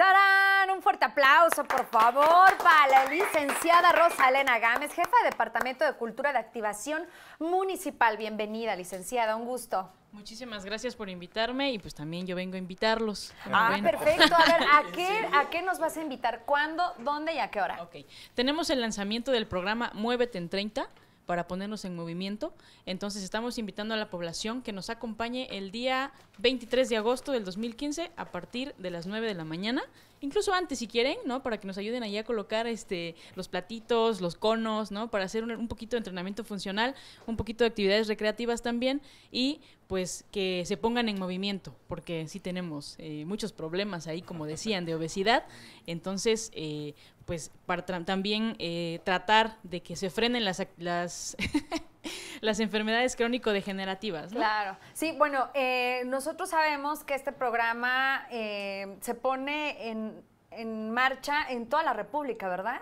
¡Tarán! Un fuerte aplauso, por favor, para la licenciada Rosalena Gámez, jefa de Departamento de Cultura de Activación Municipal. Bienvenida, licenciada, un gusto. Muchísimas gracias por invitarme y pues también yo vengo a invitarlos. Ah, perfecto. A ver, qué, ¿a qué nos vas a invitar? ¿Cuándo, dónde y a qué hora? Ok. Tenemos el lanzamiento del programa Muévete en 30 para ponernos en movimiento. Entonces estamos invitando a la población que nos acompañe el día 23 de agosto del 2015 a partir de las 9 de la mañana, incluso antes si quieren, ¿no? Para que nos ayuden ahí a colocar este, los platitos, los conos, ¿no? Para hacer un, un poquito de entrenamiento funcional, un poquito de actividades recreativas también y pues que se pongan en movimiento, porque sí tenemos eh, muchos problemas ahí, como decían, de obesidad. Entonces, eh, pues para también eh, tratar de que se frenen las, las, las enfermedades crónico-degenerativas. Claro, sí, bueno, nosotros sabemos que este programa se pone en, en marcha en toda la República, ¿verdad?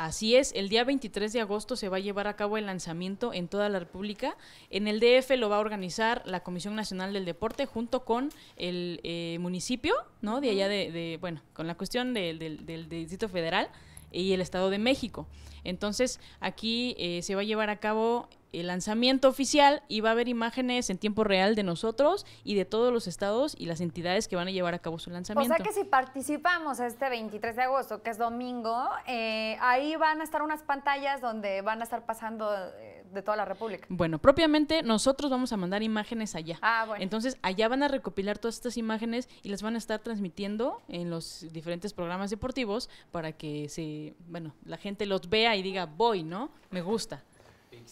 Así es, el día 23 de agosto se va a llevar a cabo el lanzamiento en toda la República. En el DF lo va a organizar la Comisión Nacional del Deporte junto con el eh, municipio, ¿no? De allá de, bueno, con la cuestión del, del, del Distrito Federal y el Estado de México. Entonces, aquí eh, se va a llevar a cabo el lanzamiento oficial y va a haber imágenes en tiempo real de nosotros y de todos los estados y las entidades que van a llevar a cabo su lanzamiento. O sea que si participamos este 23 de agosto, que es domingo, eh, ahí van a estar unas pantallas donde van a estar pasando eh, de toda la República. Bueno, propiamente nosotros vamos a mandar imágenes allá. Ah, bueno. Entonces allá van a recopilar todas estas imágenes y las van a estar transmitiendo en los diferentes programas deportivos para que se, bueno, la gente los vea y diga, voy, ¿no? Me gusta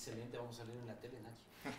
excelente, vamos a leer en la tele,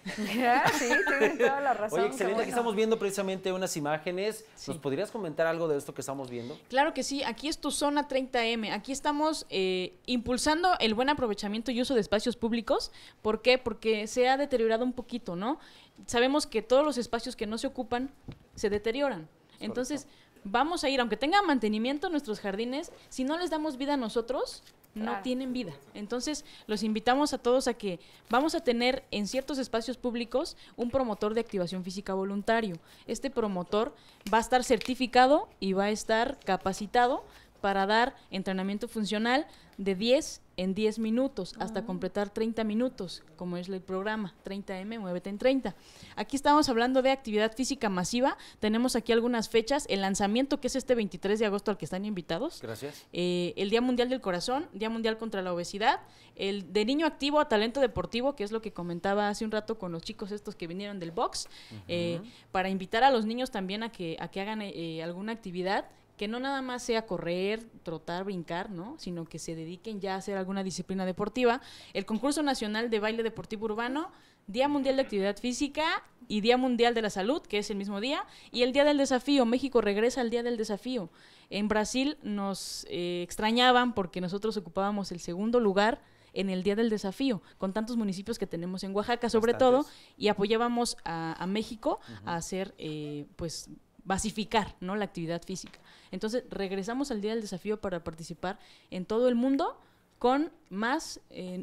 sí, tienes toda la razón. Oye, excelente, aquí estamos viendo precisamente unas imágenes. ¿Nos podrías comentar algo de esto que estamos viendo? Claro que sí, aquí es tu zona 30M. Aquí estamos eh, impulsando el buen aprovechamiento y uso de espacios públicos. ¿Por qué? Porque se ha deteriorado un poquito, ¿no? Sabemos que todos los espacios que no se ocupan se deterioran. Entonces vamos a ir, aunque tengan mantenimiento nuestros jardines, si no les damos vida a nosotros, no tienen vida. Entonces, los invitamos a todos a que vamos a tener en ciertos espacios públicos un promotor de activación física voluntario. Este promotor va a estar certificado y va a estar capacitado para dar entrenamiento funcional de 10 en 10 minutos hasta ah. completar 30 minutos, como es el programa 30M, muévete en 30. Aquí estamos hablando de actividad física masiva. Tenemos aquí algunas fechas. El lanzamiento, que es este 23 de agosto al que están invitados. Gracias. Eh, el Día Mundial del Corazón, Día Mundial contra la Obesidad. El de niño activo a talento deportivo, que es lo que comentaba hace un rato con los chicos estos que vinieron del box. Eh, para invitar a los niños también a que, a que hagan eh, alguna actividad que no nada más sea correr, trotar, brincar, ¿no? Sino que se dediquen ya a hacer alguna disciplina deportiva. El concurso nacional de baile deportivo urbano, Día Mundial de Actividad Física y Día Mundial de la Salud, que es el mismo día, y el Día del Desafío. México regresa al Día del Desafío. En Brasil nos eh, extrañaban porque nosotros ocupábamos el segundo lugar en el Día del Desafío, con tantos municipios que tenemos en Oaxaca sobre todo, y apoyábamos a, México a hacer eh, pues basificar ¿no? la actividad física. Entonces, regresamos al Día del Desafío para participar en todo el mundo con, más,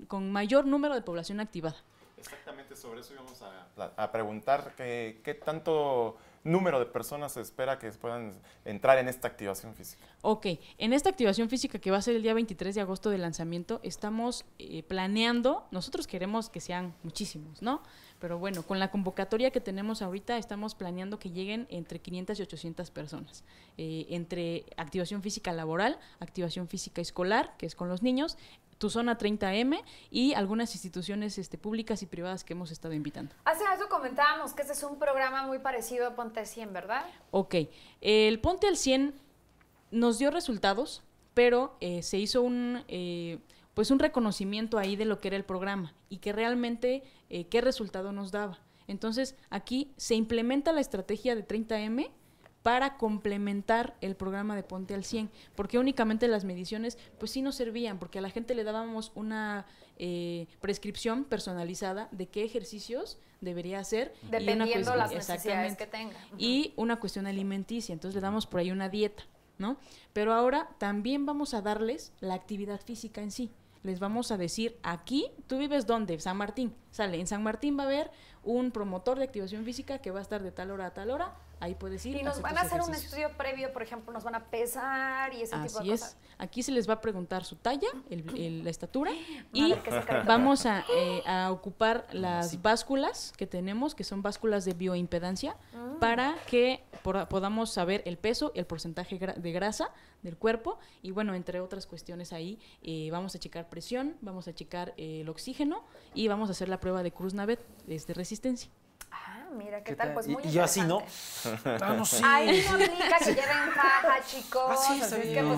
con mayor número de población activada. Exactamente, sobre eso íbamos a, a preguntar qué tanto número de personas se espera que puedan entrar en esta activación física? Ok, en esta activación física que va a ser el día 23 de agosto del lanzamiento, estamos eh, planeando, nosotros queremos que sean muchísimos, ¿no? Pero bueno, con la convocatoria que tenemos ahorita, estamos planeando que lleguen entre 500 y 800 personas, eh, entre activación física laboral, activación física escolar, que es con los niños, tu zona 30M y algunas instituciones este, públicas y privadas que hemos estado invitando. Hace rato comentábamos que este es un programa muy parecido a Ponte al 100, ¿verdad? Ok, el Ponte al 100 nos dio resultados, pero eh, se hizo un... Eh, pues un reconocimiento ahí de lo que era el programa y que realmente eh, qué resultado nos daba. Entonces, aquí se implementa la estrategia de 30M, para complementar el programa de Ponte al 100, porque únicamente las mediciones pues sí nos servían, porque a la gente le dábamos una eh, prescripción personalizada de qué ejercicios debería hacer. Dependiendo las necesidades que tenga. Y una cuestión alimenticia, entonces le damos por ahí una dieta, ¿no? Pero ahora también vamos a darles la actividad física en sí les vamos a decir aquí, ¿tú vives dónde? San Martín. Sale, en San Martín va a haber un promotor de activación física que va a estar de tal hora a tal hora ahí puedes ir. Y nos van a hacer un estudio previo, por ejemplo, nos van a pesar y ese tipo de es. Aquí se les va a preguntar su talla, el, la estatura, y vamos a, eh, ocupar ah, las básculas que tenemos, que son básculas de bioimpedancia, mm. para que podamos saber el peso, y el porcentaje de grasa del cuerpo, y bueno, entre otras cuestiones ahí, eh, vamos a checar presión, vamos a checar eh, el oxígeno y vamos a hacer la prueba de Cruz Navet, de este, resistencia mira, ¿qué, tal? Pues muy y, y yo así, ¿no? Ah, sí. Ahí no aplica que lleven faja, chicos. pues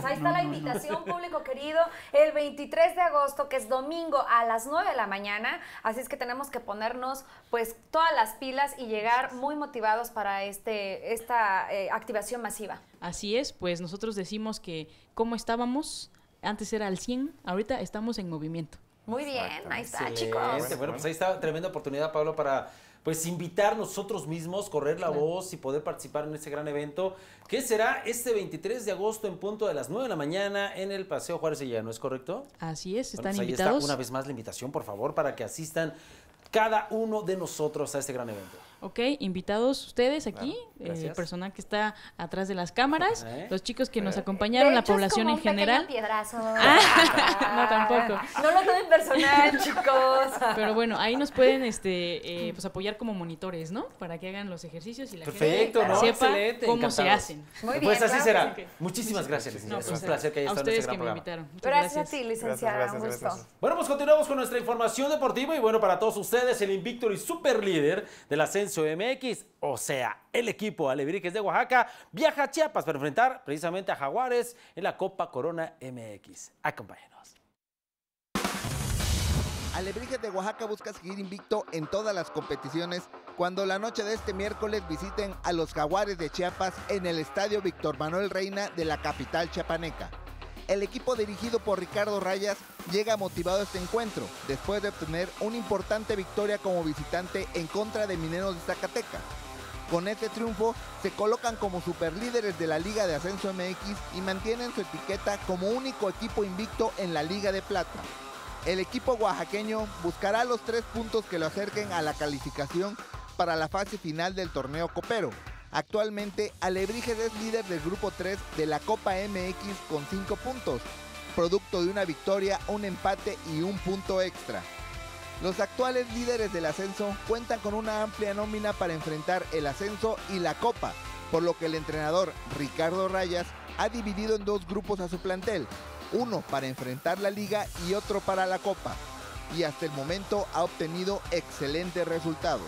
ahí está la invitación, público querido, el 23 de agosto, que es domingo a las 9 de la mañana. Así es que tenemos que ponernos pues todas las pilas y llegar muy motivados para este, esta eh, activación masiva. Así es, pues nosotros decimos que como estábamos, antes era al 100, ahorita estamos en movimiento. Muy bien, ahí está, chicos. Bueno, pues ahí está tremenda oportunidad, Pablo, para pues invitar nosotros mismos, correr la voz y poder participar en este gran evento que será este 23 de agosto en punto de las 9 de la mañana en el Paseo Juárez y ¿no es correcto? Así es, están bueno, pues ahí Está una vez más la invitación, por favor, para que asistan cada uno de nosotros a este gran evento. Ok, invitados ustedes aquí, el eh, personal que está atrás de las cámaras, eh, los chicos que nos acompañaron, la población en general. no, tampoco. No lo tomen personal, chicos. Pero bueno, ahí nos pueden este, eh, pues apoyar como monitores, ¿no? Para que hagan los ejercicios y la gente sepa cómo se hacen. Muy pues, bien, pues así será. Muchísimas gracias, licenciada. es un pues, placer que haya estado en este programa. Gracias, a ti, licenciada. un gusto. Bueno, pues continuamos con nuestra información deportiva y bueno, para todos ustedes, el invicto y super líder de la MX, o sea, el equipo Alebrijes de Oaxaca viaja a Chiapas para enfrentar precisamente a Jaguares en la Copa Corona MX. Acompáñenos. Alebrijes de Oaxaca busca seguir invicto en todas las competiciones cuando la noche de este miércoles visiten a los Jaguares de Chiapas en el Estadio Víctor Manuel Reina de la capital chiapaneca. El equipo dirigido por Ricardo Rayas llega motivado a este encuentro, después de obtener una importante victoria como visitante en contra de Mineros de Zacatecas. Con este triunfo se colocan como superlíderes de la Liga de Ascenso MX y mantienen su etiqueta como único equipo invicto en la Liga de Plata. El equipo oaxaqueño buscará los tres puntos que lo acerquen a la calificación para la fase final del torneo copero, Actualmente, Alebrijes es líder del grupo 3 de la Copa MX con 5 puntos, producto de una victoria, un empate y un punto extra. Los actuales líderes del ascenso cuentan con una amplia nómina para enfrentar el ascenso y la Copa, por lo que el entrenador Ricardo Rayas ha dividido en dos grupos a su plantel, uno para enfrentar la liga y otro para la Copa, y hasta el momento ha obtenido excelentes resultados.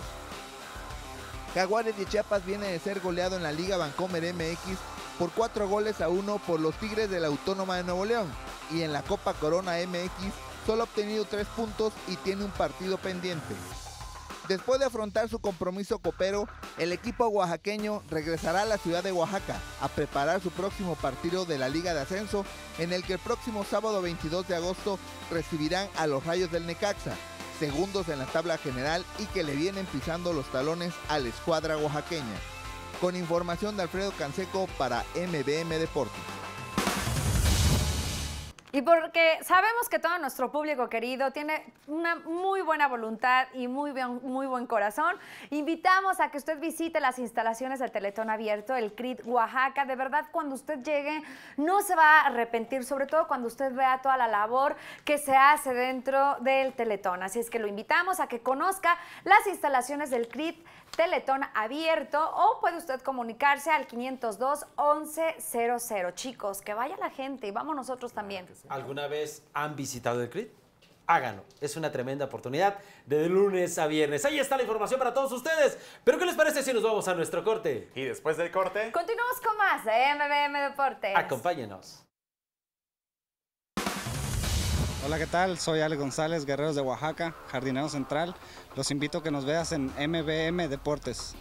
Jaguares de Chiapas viene de ser goleado en la Liga Bancomer MX por 4 goles a 1 por los Tigres de la Autónoma de Nuevo León y en la Copa Corona MX solo ha obtenido 3 puntos y tiene un partido pendiente. Después de afrontar su compromiso copero, el equipo oaxaqueño regresará a la ciudad de Oaxaca a preparar su próximo partido de la Liga de Ascenso, en el que el próximo sábado 22 de agosto recibirán a los Rayos del Necaxa, segundos en la tabla general y que le vienen pisando los talones a la escuadra oaxaqueña. Con información de Alfredo Canseco para MBM Deportes. Y porque sabemos que todo nuestro público querido tiene una muy buena voluntad y muy, bien, muy buen corazón, invitamos a que usted visite las instalaciones del Teletón Abierto, el CRIT Oaxaca. De verdad, cuando usted llegue, no se va a arrepentir, sobre todo cuando usted vea toda la labor que se hace dentro del Teletón. Así es que lo invitamos a que conozca las instalaciones del CRIT Teletón Abierto o puede usted comunicarse al 502-1100. Chicos, que vaya la gente y vamos nosotros también alguna vez han visitado el CRID, háganlo. Es una tremenda oportunidad de lunes a viernes. Ahí está la información para todos ustedes. Pero ¿qué les parece si nos vamos a nuestro corte? Y después del corte... Continuamos con más de MBM Deportes. Acompáñenos. Hola, ¿qué tal? Soy Ale González, Guerreros de Oaxaca, Jardinero Central. Los invito a que nos veas en MBM Deportes.